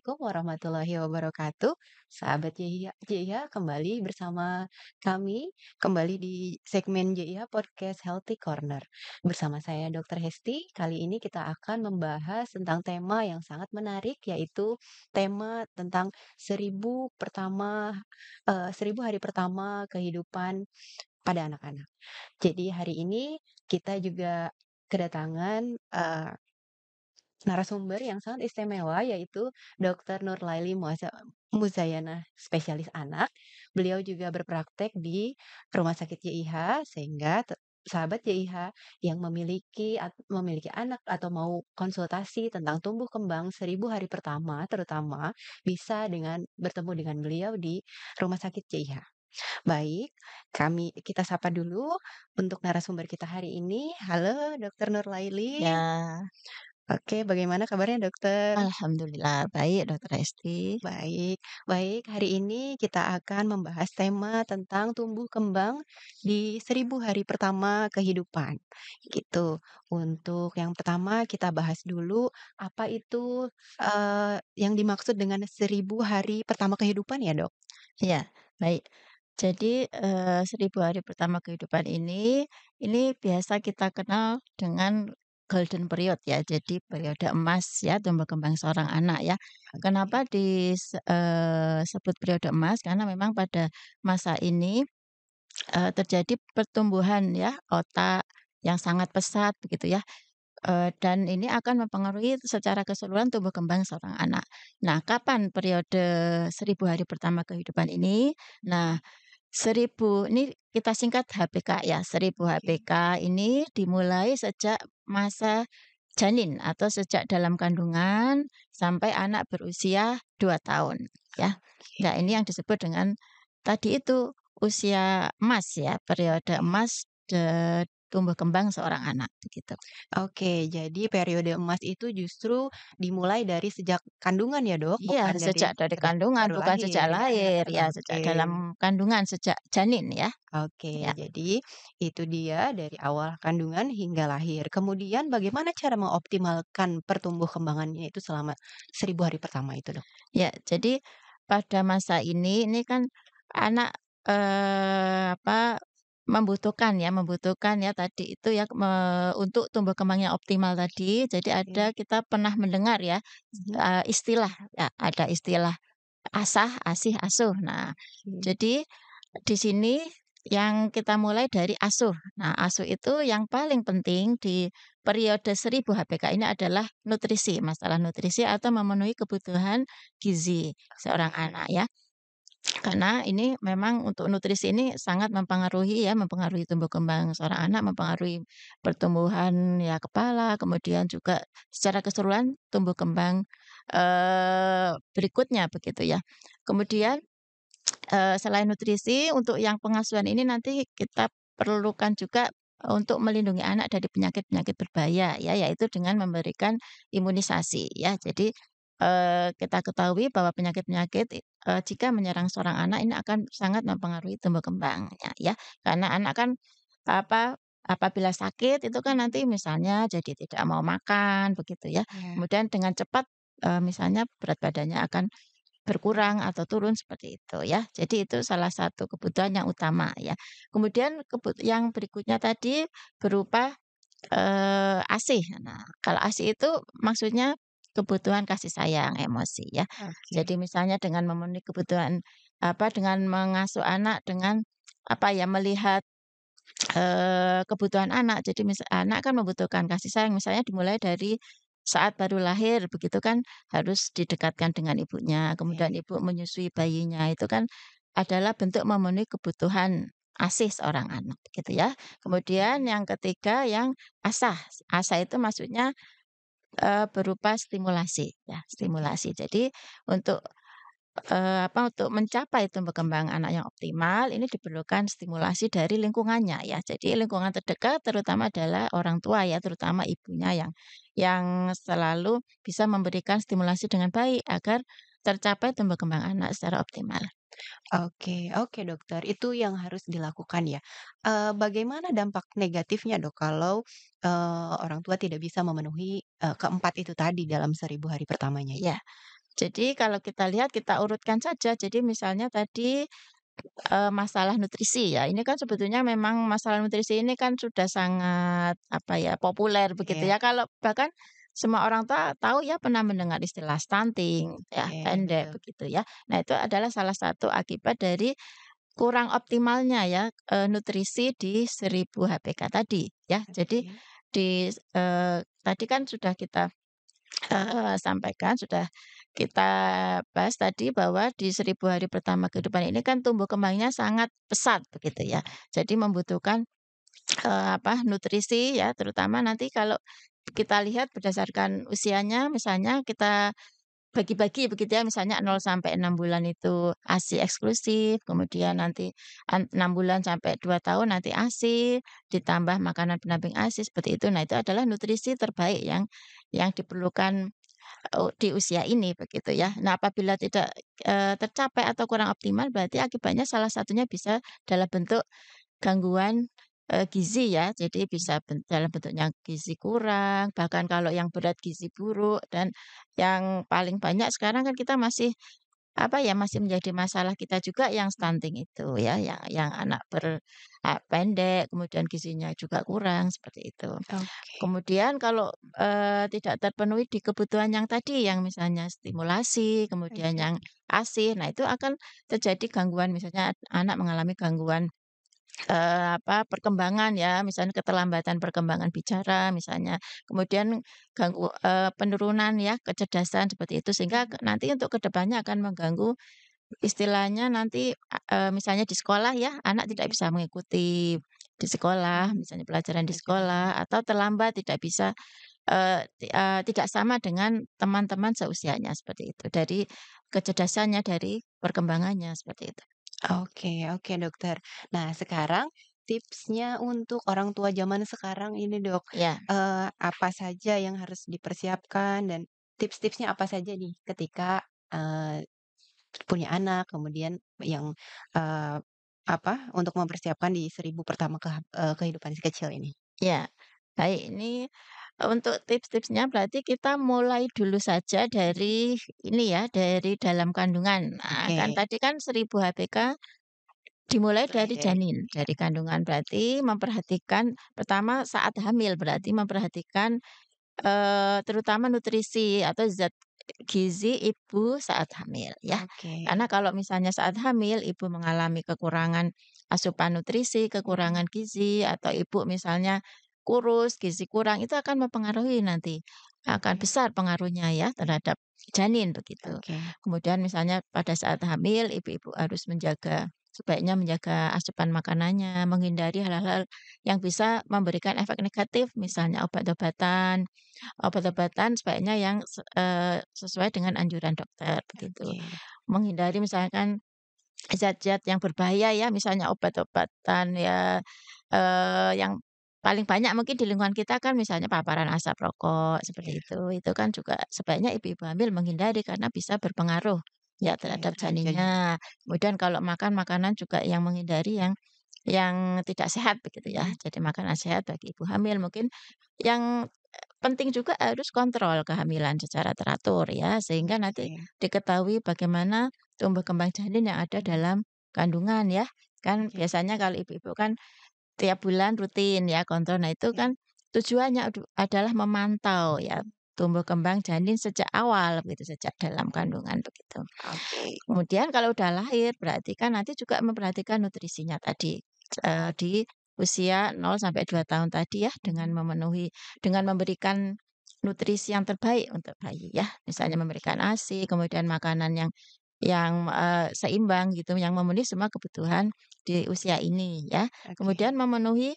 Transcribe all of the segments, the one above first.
Assalamualaikum warahmatullahi wabarakatuh. Sahabat Jia, kembali bersama kami, kembali di segmen Jia Podcast Healthy Corner. Bersama saya Dr. Hesti, kali ini kita akan membahas tentang tema yang sangat menarik yaitu tema tentang seribu pertama, eh, seribu hari pertama kehidupan pada anak-anak. Jadi hari ini kita juga kedatangan uh, narasumber yang sangat istimewa yaitu Dr. Nur Laili Muzayana, spesialis anak. Beliau juga berpraktek di Rumah Sakit YIH sehingga sahabat YIH yang memiliki memiliki anak atau mau konsultasi tentang tumbuh kembang seribu hari pertama terutama bisa dengan bertemu dengan beliau di Rumah Sakit YIH. Baik, kami kita sapa dulu untuk narasumber kita hari ini. Halo, Dokter Nur Laili. Ya. Oke, bagaimana kabarnya dokter? Alhamdulillah baik Dokter Esti. Baik, baik. Hari ini kita akan membahas tema tentang tumbuh kembang di seribu hari pertama kehidupan, gitu. Untuk yang pertama kita bahas dulu apa itu, uh, yang dimaksud dengan seribu hari pertama kehidupan ya, Dok? Ya, baik. Jadi, eh, seribu hari pertama kehidupan ini, ini biasa kita kenal dengan golden period ya, jadi periode emas ya tumbuh kembang seorang anak ya. Kenapa disebut eh, periode emas? Karena memang pada masa ini eh, terjadi pertumbuhan ya otak yang sangat pesat begitu ya. Eh, dan ini akan mempengaruhi secara keseluruhan tumbuh kembang seorang anak. Nah, kapan periode seribu hari pertama kehidupan ini? Nah Seribu Ini kita singkat HPK ya. Seribu HPK ini dimulai sejak masa janin atau sejak dalam kandungan sampai anak berusia dua tahun ya. Nah, ini yang disebut dengan tadi itu usia emas ya, periode emas tumbuh kembang seorang anak gitu. Oke, jadi periode emas itu justru dimulai dari sejak kandungan ya, Dok? Iya, sejak dari, dari kandungan, bukan sejak lahir ya, okay. sejak dalam kandungan sejak janin ya. Oke, ya. jadi itu dia dari awal kandungan hingga lahir. Kemudian bagaimana cara mengoptimalkan pertumbuh kembangannya itu selama seribu hari pertama itu, Dok? Ya, jadi pada masa ini ini kan anak eh, apa Membutuhkan ya membutuhkan ya tadi itu ya, me untuk tumbuh kembangnya optimal tadi, jadi ada kita pernah mendengar ya, uh, istilah, ya ada istilah asah, asih, asuh. Nah, jadi di sini yang kita mulai dari asuh. Nah, asuh itu yang paling penting di periode seribu hpk ini adalah nutrisi, masalah nutrisi atau memenuhi kebutuhan gizi seorang anak ya. Karena ini memang untuk nutrisi ini sangat mempengaruhi ya, mempengaruhi tumbuh kembang seorang anak, mempengaruhi pertumbuhan ya kepala, kemudian juga secara keseluruhan tumbuh kembang, eh, berikutnya begitu ya. Kemudian, eh, selain nutrisi untuk yang pengasuhan ini nanti kita perlukan juga untuk melindungi anak dari penyakit-penyakit berbahaya ya, yaitu dengan memberikan imunisasi ya. Jadi kita ketahui bahwa penyakit-penyakit, jika menyerang seorang anak ini akan sangat mempengaruhi tumbuh kembangnya ya. Karena anak kan, apa, apabila sakit itu kan nanti misalnya jadi tidak mau makan begitu ya. ya. Kemudian dengan cepat, misalnya berat badannya akan berkurang atau turun seperti itu ya. Jadi itu salah satu kebutuhan yang utama ya. Kemudian kebut yang berikutnya tadi berupa, eh, ASI. Nah, kalau ASI itu maksudnya kebutuhan kasih sayang emosi ya. Okay. Jadi misalnya dengan memenuhi kebutuhan apa dengan mengasuh anak dengan apa ya melihat eh, kebutuhan anak. Jadi mis anak kan membutuhkan kasih sayang misalnya dimulai dari saat baru lahir begitu kan harus didekatkan dengan ibunya. Kemudian ibu menyusui bayinya itu kan adalah bentuk memenuhi kebutuhan asih seorang anak gitu ya. Kemudian yang ketiga yang asah. Asah itu maksudnya uh, berupa stimulasi ya, stimulasi. Jadi untuk, uh, apa, untuk mencapai tumbuh kembang anak yang optimal ini diperlukan stimulasi dari lingkungannya ya. Jadi lingkungan terdekat terutama adalah orang tua ya, terutama ibunya yang yang selalu bisa memberikan stimulasi dengan baik agar tercapai tumbuh kembang anak secara optimal. Oke oke dokter, itu yang harus dilakukan ya. Uh, bagaimana dampak negatifnya dok kalau, uh, orang tua tidak bisa memenuhi, uh, keempat itu tadi dalam seribu hari pertamanya ya. Jadi kalau kita lihat kita urutkan saja. Jadi misalnya tadi, uh, masalah nutrisi ya, ini kan sebetulnya memang masalah nutrisi ini kan sudah sangat, apa ya, populer begitu yeah. ya. Kalau bahkan semua orang tahu ya pernah mendengar istilah stunting ya pendek betul. begitu ya. Nah itu adalah salah satu akibat dari kurang optimalnya ya nutrisi di 1000 HPK tadi ya. Okay. Jadi di eh, tadi kan sudah kita eh, sampaikan sudah kita bahas tadi bahwa di seribu hari pertama kehidupan ini kan tumbuh kembangnya sangat pesat begitu ya. Jadi membutuhkan eh, apa nutrisi ya terutama nanti kalau kita lihat berdasarkan usianya misalnya kita bagi-bagi begitu ya misalnya 0 sampai 6 bulan itu ASI eksklusif, kemudian nanti 6 bulan sampai 2 tahun nanti ASI ditambah makanan pendamping ASI seperti itu. Nah, itu adalah nutrisi terbaik yang yang diperlukan eh, di usia ini begitu ya. Nah, apabila tidak e, tercapai atau kurang optimal berarti akibatnya salah satunya bisa dalam bentuk gangguan Eh, gizi ya. Jadi bisa ben dalam bentuknya gizi kurang, bahkan kalau yang berat gizi buruk, dan yang paling banyak sekarang kan kita masih, apa ya, masih menjadi masalah kita juga yang stunting itu ya, yang yang anak ber ah, pendek, kemudian gizinya juga kurang, seperti itu. okay. Kemudian kalau, eh, tidak terpenuhi di kebutuhan yang tadi, yang misalnya stimulasi, kemudian okay. Iya. yang asih nah itu akan terjadi gangguan, misalnya anak mengalami gangguan Eh, apa, perkembangan ya, misalnya keterlambatan perkembangan bicara misalnya, kemudian ganggu eh, penurunan ya kecerdasan seperti itu, sehingga nanti untuk kedepannya akan mengganggu istilahnya nanti eh, misalnya di sekolah ya, anak tidak bisa mengikuti di sekolah, hmm. misalnya pelajaran di sekolah atau terlambat tidak bisa, tidak sama dengan teman-teman seusianya seperti itu, dari kecerdasannya, dari perkembangannya, seperti itu. Oke oke, Dokter. Nah, sekarang tipsnya untuk orang tua zaman sekarang ini, Dok, yeah. Ya. uh, apa saja yang harus dipersiapkan dan tips-tipsnya apa saja nih ketika, uh, punya anak, kemudian yang, uh, apa, untuk mempersiapkan di seribu pertama ke, uh, eh, kehidupan si kecil ini? yeah. baik ini untuk tips-tipsnya berarti kita mulai dulu saja dari ini ya, dari dalam kandungan. Nah, kan tadi kan 1000 HPK dimulai dari iya. janin, dari kandungan berarti memperhatikan pertama saat hamil berarti memperhatikan eh, terutama nutrisi atau zat gizi ibu saat hamil ya. okay. Karena kalau misalnya saat hamil ibu mengalami kekurangan asupan nutrisi, kekurangan gizi atau ibu misalnya kurus, gizi kurang, itu akan mempengaruhi nanti. Akan besar pengaruhnya ya terhadap janin begitu. Okay. Kemudian misalnya pada saat hamil, ibu-ibu harus menjaga sebaiknya menjaga asupan makanannya, menghindari hal-hal yang bisa memberikan efek negatif, misalnya obat-obatan. Obat-obatan sebaiknya yang uh, sesuai dengan anjuran dokter begitu. Okay. Menghindari misalkan zat-zat yang berbahaya ya, misalnya obat-obatan ya uh, yang Paling banyak mungkin di lingkungan kita kan misalnya paparan asap rokok seperti iya. itu, itu kan juga sebaiknya ibu-ibu hamil menghindari karena bisa berpengaruh ya iya, terhadap iya, janinnya. Kemudian kalau makan makanan juga yang menghindari yang yang tidak sehat begitu ya. Hmm. Jadi makanan sehat bagi ibu hamil mungkin yang eh, penting juga harus kontrol kehamilan secara teratur ya, sehingga nanti diketahui bagaimana tumbuh kembang janin yang ada dalam kandungan ya. Kan biasanya kalau ibu-ibu kan tiap bulan rutin ya kontrol. Nah itu iya. kan tujuannya adalah memantau ya tumbuh kembang janin sejak awal begitu sejak dalam kandungan begitu. Oke. Kemudian kalau udah lahir berarti kan nanti juga memperhatikan nutrisinya tadi uh, di usia 0 sampai 2 tahun tadi ya dengan memenuhi dengan memberikan nutrisi yang terbaik untuk bayi ya. Misalnya memberikan ASI, kemudian makanan yang yang, uh, seimbang gitu, yang memenuhi semua kebutuhan di usia ini ya. okay. Kemudian memenuhi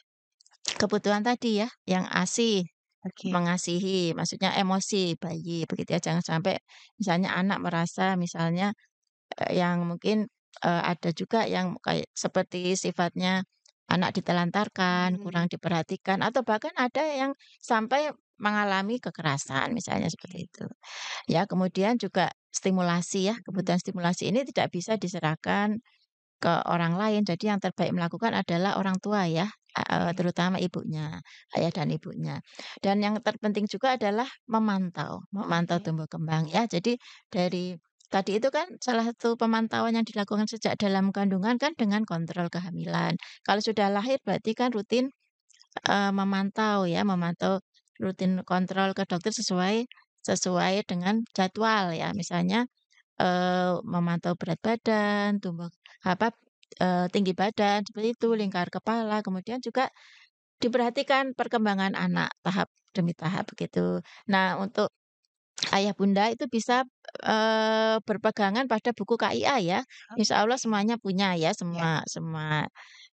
kebutuhan tadi ya, yang ASI, okay. mengasihi, maksudnya emosi bayi begitu ya. Jangan sampai misalnya anak merasa misalnya, uh, yang mungkin, uh, ada juga yang kayak seperti sifatnya anak ditelantarkan, hmm. kurang diperhatikan, atau bahkan ada yang sampai mengalami kekerasan misalnya seperti itu. Ya kemudian juga stimulasi ya, hmm. kebutuhan stimulasi ini tidak bisa diserahkan ke orang lain. Jadi yang terbaik melakukan adalah orang tua ya, e, terutama ibunya, ayah dan ibunya. Dan yang terpenting juga adalah memantau, memantau tumbuh kembang ya. Jadi dari tadi itu kan salah satu pemantauan yang dilakukan sejak dalam kandungan kan dengan kontrol kehamilan. Kalau sudah lahir berarti kan rutin uh, memantau ya, memantau rutin kontrol ke dokter sesuai sesuai dengan jadwal ya. Misalnya memantau berat badan, tumbuh apa tinggi badan seperti itu, lingkar kepala, kemudian juga diperhatikan perkembangan anak tahap demi tahap begitu. Nah, untuk ayah bunda itu bisa e, berpegangan pada buku KIA ya. Insya Allah semuanya punya ya, iya. semua semua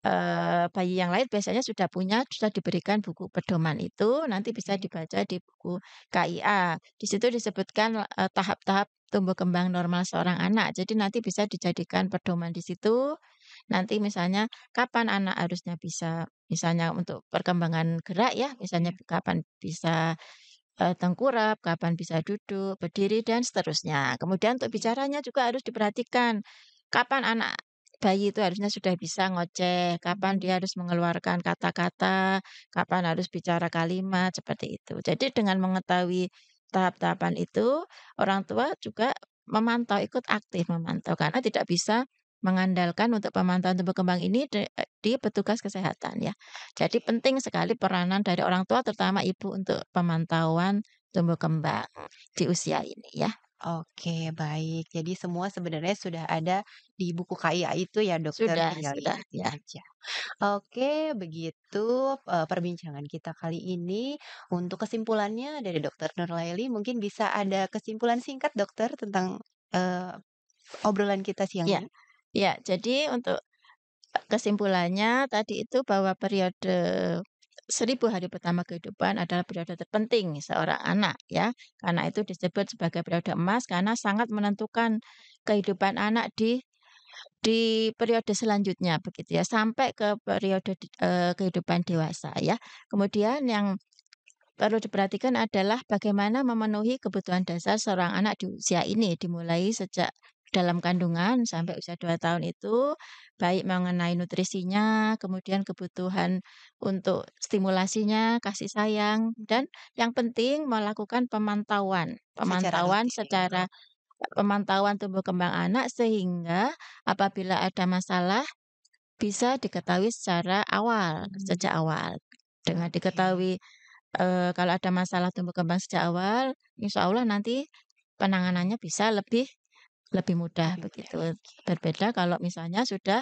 Eh, bayi yang lain biasanya sudah punya, sudah diberikan buku pedoman itu, nanti bisa hmm. dibaca di buku KIA. Di situ disebutkan, eh, tahap-tahap tumbuh kembang normal seorang anak. Jadi nanti bisa dijadikan pedoman di situ. Nanti misalnya kapan anak harusnya bisa misalnya untuk perkembangan gerak ya, misalnya hmm. kapan bisa, eh, tengkurap, kapan bisa duduk, berdiri, dan seterusnya. Kemudian untuk hmm. bicaranya juga harus diperhatikan, kapan anak bayi itu harusnya sudah bisa ngoceh, kapan dia harus mengeluarkan kata-kata, kapan harus bicara kalimat, seperti itu. Jadi dengan mengetahui tahap-tahapan itu, orang tua juga memantau, ikut aktif memantau, karena tidak bisa mengandalkan untuk pemantauan tumbuh kembang ini eh, di, petugas kesehatan ya. Jadi penting sekali peranan dari orang tua terutama ibu untuk pemantauan tumbuh kembang di usia ini ya. Oke, baik. Jadi semua sebenarnya sudah ada di buku KIA itu ya, Dokter, Sudah tinggal sudah ya. aja. Oke, begitu, perbincangan kita kali ini. Untuk kesimpulannya dari Dokter Nur Laili, mungkin bisa ada kesimpulan singkat, Dokter, tentang, uh, obrolan kita siang Ya, ini? ya. Jadi untuk kesimpulannya tadi itu bahwa periode seribu hari pertama kehidupan adalah periode terpenting seorang anak ya karena itu disebut sebagai periode emas karena sangat menentukan kehidupan anak di di periode selanjutnya begitu ya sampai ke periode e, kehidupan dewasa ya kemudian yang perlu diperhatikan adalah bagaimana memenuhi kebutuhan dasar seorang anak di usia ini dimulai sejak dalam kandungan sampai usia 2 tahun itu baik mengenai nutrisinya, kemudian kebutuhan untuk stimulasinya, kasih sayang dan yang penting melakukan pemantauan. Pemantauan secara, secara oh. pemantauan tumbuh kembang anak sehingga apabila ada masalah bisa diketahui secara awal, hmm. sejak awal. Dengan okay. diketahui e, kalau ada masalah tumbuh kembang sejak awal, insya Allah nanti penanganannya bisa lebih lebih mudah Lebih mudah. begitu. Berbeda kalau misalnya sudah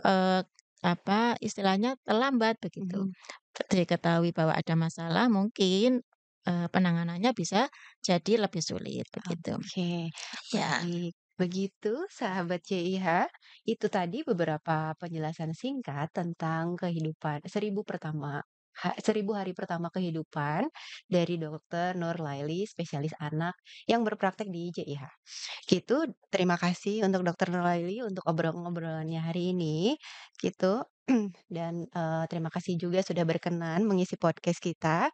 eh, apa istilahnya terlambat begitu. hmm. Diketahui bahwa ada masalah mungkin eh, penanganannya bisa jadi lebih sulit begitu. Oke, Ya. baik. Begitu, sahabat CIH, itu tadi beberapa penjelasan singkat tentang kehidupan seribu pertama Seribu Hari Pertama Kehidupan dari Dokter Nur Laili, spesialis anak yang berpraktek di JIH. Gitu, terima kasih untuk Dokter Nur Laili untuk obrolan-obrolannya hari ini. Gitu. Dan uh, terima kasih juga sudah berkenan mengisi podcast kita.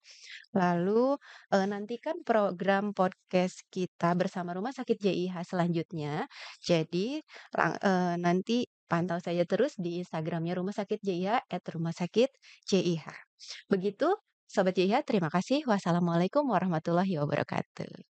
Lalu uh, nantikan program podcast kita bersama Rumah Sakit JIH selanjutnya. Jadi lang- eh, nanti pantau saja terus di Instagramnya Rumah Sakit JIH at Rumah Sakit JIH. Begitu, Sobat Jaya, terima kasih. Wassalamualaikum warahmatullahi wabarakatuh.